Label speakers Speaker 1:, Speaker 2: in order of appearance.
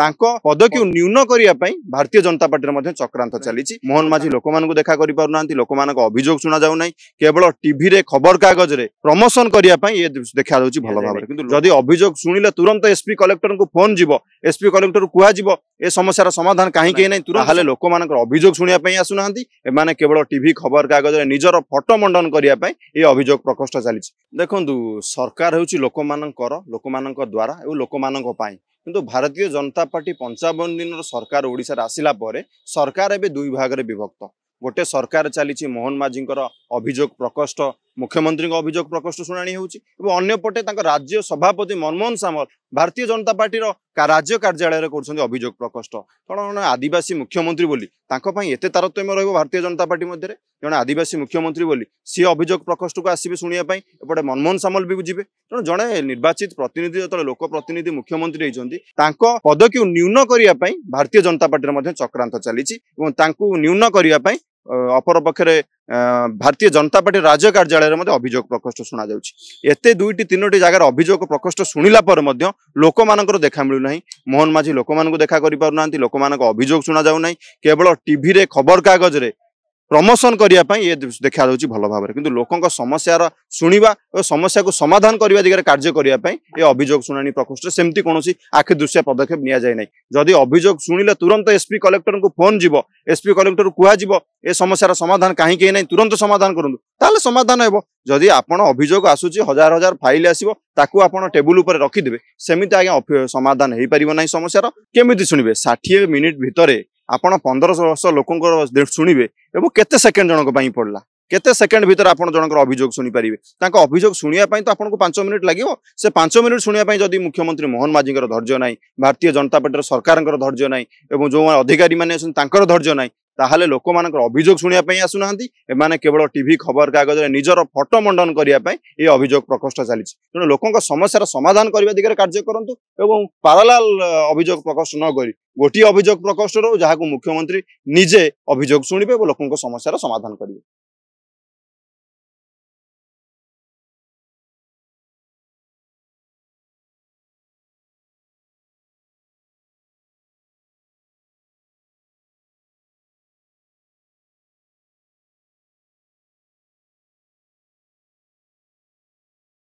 Speaker 1: ତାଙ୍କ ପଦକୁ ନ୍ୟୁନ କରିବା ପାଇଁ ଭାରତୀୟ ଜନତା ପାର୍ଟିର ମଧ୍ୟ ଚକ୍ରାନ୍ତ ଚାଲିଛି ମୋହନ ମାଝୀ ଲୋକମାନଙ୍କୁ ଦେଖା କରିପାରୁନାହାନ୍ତି ଲୋକମାନଙ୍କ ଅଭିଯୋଗ ଶୁଣାଯାଉନାହିଁ କେବଳ ଟିଭିରେ ଖବରକାଗଜରେ ପ୍ରମୋସନ କରିବା ପାଇଁ ଏ ଦେଖାଯାଉଛି ଭଲ ଭାବରେ କିନ୍ତୁ ଯଦି ଅଭିଯୋଗ ଶୁଣିଲେ ତୁରନ୍ତ ଏସ୍ପି କଲେକ୍ଟରଙ୍କୁ ଫୋନ ଯିବ ଏସ୍ପି କଲେକ୍ଟରକୁ କୁହାଯିବ ଏ ସମସ୍ୟାର ସମାଧାନ କାହିଁକି ନାହିଁ ତାହେଲେ ଲୋକମାନଙ୍କର ଅଭିଯୋଗ ଶୁଣିବା ପାଇଁ ଆସୁନାହାନ୍ତି ଏମାନେ କେବଳ ଟିଭି ଖବରକାଗଜରେ ନିଜର ଫଟୋ ମଣ୍ଡନ କରିବା ପାଇଁ ଏ ଅଭିଯୋଗ ପ୍ରକୋଷ୍ଠ ଚାଲିଛି ଦେଖନ୍ତୁ ସରକାର ହେଉଛି ଲୋକମାନଙ୍କର ଲୋକମାନଙ୍କ ଦ୍ୱାରା ଏବଂ ଲୋକମାନଙ୍କ ପାଇଁ କିନ୍ତୁ ଭାରତୀୟ ଜନତା ପାର୍ଟି ପଞ୍ଚାବନ ଦିନର ସରକାର ଓଡ଼ିଶାରେ ଆସିଲା ପରେ ସରକାର ଏବେ ଦୁଇ ଭାଗରେ ବିଭକ୍ତ ଗୋଟେ ସରକାର ଚାଲିଛି ମୋହନ ମାଝୀଙ୍କର ଅଭିଯୋଗ ପ୍ରକୋଷ୍ଠ ମୁଖ୍ୟମନ୍ତ୍ରୀଙ୍କ ଅଭିଯୋଗ ପ୍ରକୋଷ୍ଠ ଶୁଣାଣି ହେଉଛି ଏବଂ ଅନ୍ୟପଟେ ତାଙ୍କ ରାଜ୍ୟ ସଭାପତି ମନମୋହନ ସାମଲ ଭାରତୀୟ ଜନତା ପାର୍ଟିର ରାଜ୍ୟ କାର୍ଯ୍ୟାଳୟରେ କରୁଛନ୍ତି ଅଭିଯୋଗ ପ୍ରକୋଷ୍ଠ କ'ଣ ଜଣେ ଆଦିବାସୀ ମୁଖ୍ୟମନ୍ତ୍ରୀ ବୋଲି ତାଙ୍କ ପାଇଁ ଏତେ ତାରତମ୍ୟ ରହିବ ଭାରତୀୟ ଜନତା ପାର୍ଟି ମଧ୍ୟରେ ଜଣେ ଆଦିବାସୀ ମୁଖ୍ୟମନ୍ତ୍ରୀ ବୋଲି ସିଏ ଅଭିଯୋଗ ପ୍ରକୋଷ୍ଠକୁ ଆସିବେ ଶୁଣିବା ପାଇଁ ଏପଟେ ମନମୋହନ ସାମଲ ବି ଯିବେ ତେଣୁ ଜଣେ ନିର୍ବାଚିତ ପ୍ରତିନିଧି ଯେତେବେଳେ ଲୋକ ପ୍ରତିନିଧି ମୁଖ୍ୟମନ୍ତ୍ରୀ ହେଇଛନ୍ତି ତାଙ୍କ ପଦକୁ ନ୍ୟୁନ କରିବା ପାଇଁ ଭାରତୀୟ ଜନତା ପାର୍ଟିରେ ମଧ୍ୟ ଚକ୍ରାନ୍ତ ଚାଲିଛି ଏବଂ ତାଙ୍କୁ ନ୍ୟୁନ କରିବା ପାଇଁ অপরপক্ষে ভারতীয় জনতা পার্টি রাজ্য কার্যালয়ের মধ্যে অভিযোগ প্রকোষ্ঠ যাচ্ছে এতে দুইটি তিনোটি জায়গার অভিযোগ প্রকোষ্ঠ শুণিলা পরে মধ্য ଲୋକମାନଙ୍କର ଦେଖା ମିଳୁନାହିଁ ମୋହନ ମାଝୀ ଲୋକମାନଙ୍କୁ ଦେଖା କରିପାରୁନାହାନ୍ତି ଲୋକମାନଙ୍କ ଅଭିଯୋଗ ଶୁଣାଯାଉନାହିଁ କେବଳ ଟିଭିରେ ଖବରକାଗଜରେ ପ୍ରମୋସନ୍ କରିବା ପାଇଁ ଇଏ ଦେଖାଯାଉଛି ଭଲ ଭାବରେ କିନ୍ତୁ ଲୋକଙ୍କ ସମସ୍ୟାର ଶୁଣିବା ଓ ସମସ୍ୟାକୁ ସମାଧାନ କରିବା ଦିଗରେ କାର୍ଯ୍ୟ କରିବା ପାଇଁ ଏ ଅଭିଯୋଗ ଶୁଣାଣି ପ୍ରକୋଷ୍ଠରେ ସେମିତି କୌଣସି ଆଖି ଦୃଶ୍ୟା ପଦକ୍ଷେପ ନିଆଯାଇ ନାହିଁ ଯଦି ଅଭିଯୋଗ ଶୁଣିଲେ ତୁରନ୍ତ ଏସ୍ପି କଲେକ୍ଟରଙ୍କୁ ଫୋନ୍ ଯିବ ଏସ୍ପି କଲେକ୍ଟରକୁ କୁହାଯିବ ଏ ସମସ୍ୟାର ସମାଧାନ କାହିଁକି ନାହିଁ ତୁରନ୍ତ ସମାଧାନ କରନ୍ତୁ ତାହେଲେ ସମାଧାନ ହେବ ଯଦି ଆପଣ ଅଭିଯୋଗ ଆସୁଛି ହଜାର ହଜାର ଫାଇଲ୍ ଆସିବ ତାକୁ ଆପଣ ଟେବୁଲ୍ ଉପରେ ରଖିଦେବେ ସେମିତି ଆଜ୍ଞା ସମାଧାନ ହେଇପାରିବ ନାହିଁ ସମସ୍ୟାର କେମିତି ଶୁଣିବେ ଷାଠିଏ ମିନିଟ୍ ଭିତରେ ଆପଣ ପନ୍ଦରଶହ ଲୋକଙ୍କର ଶୁଣିବେ ଏବଂ କେତେ ସେକେଣ୍ଡ ଜଣଙ୍କ ପାଇଁ ପଡ଼ିଲା କେତେ ସେକେଣ୍ଡ ଭିତରେ ଆପଣ ଜଣଙ୍କର ଅଭିଯୋଗ ଶୁଣିପାରିବେ ତାଙ୍କ ଅଭିଯୋଗ ଶୁଣିବା ପାଇଁ ତ ଆପଣଙ୍କୁ ପାଞ୍ଚ ମିନିଟ୍ ଲାଗିବ ସେ ପାଞ୍ଚ ମିନିଟ୍ ଶୁଣିବା ପାଇଁ ଯଦି ମୁଖ୍ୟମନ୍ତ୍ରୀ ମୋହନ ମାଝୀଙ୍କର ଧୈର୍ଯ୍ୟ ନାହିଁ ଭାରତୀୟ ଜନତା ପାର୍ଟିର ସରକାରଙ୍କର ଧୈର୍ଯ୍ୟ ନାହିଁ ଏବଂ ଯେଉଁମାନେ ଅଧିକାରୀମାନେ ଅଛନ୍ତି ତାଙ୍କର ଧୈର୍ଯ୍ୟ ନାହିଁ ତାହେଲେ ଲୋକମାନଙ୍କର ଅଭିଯୋଗ ଶୁଣିବା ପାଇଁ ଆସୁନାହାନ୍ତି ଏମାନେ କେବଳ ଟିଭି ଖବରକାଗଜରେ ନିଜର ଫଟୋ ମଣ୍ଡନ କରିବା ପାଇଁ ଏହି ଅଭିଯୋଗ ପ୍ରକୋଷ୍ଠ ଚାଲିଛି ତେଣୁ ଲୋକଙ୍କ ସମସ୍ୟାର ସମାଧାନ କରିବା ଦିଗରେ କାର୍ଯ୍ୟ କରନ୍ତୁ ଏବଂ ପାରାଲାଲ ଅଭିଯୋଗ ପ୍ରକୋଷ୍ଠ ନ କରି ଗୋଟିଏ ଅଭିଯୋଗ ପ୍ରକୋଷ୍ଠ ରହୁ ଯାହାକୁ ମୁଖ୍ୟମନ୍ତ୍ରୀ ନିଜେ ଅଭିଯୋଗ ଶୁଣିବେ ଏବଂ ଲୋକଙ୍କ ସମସ୍ୟାର ସମାଧାନ କରିବେ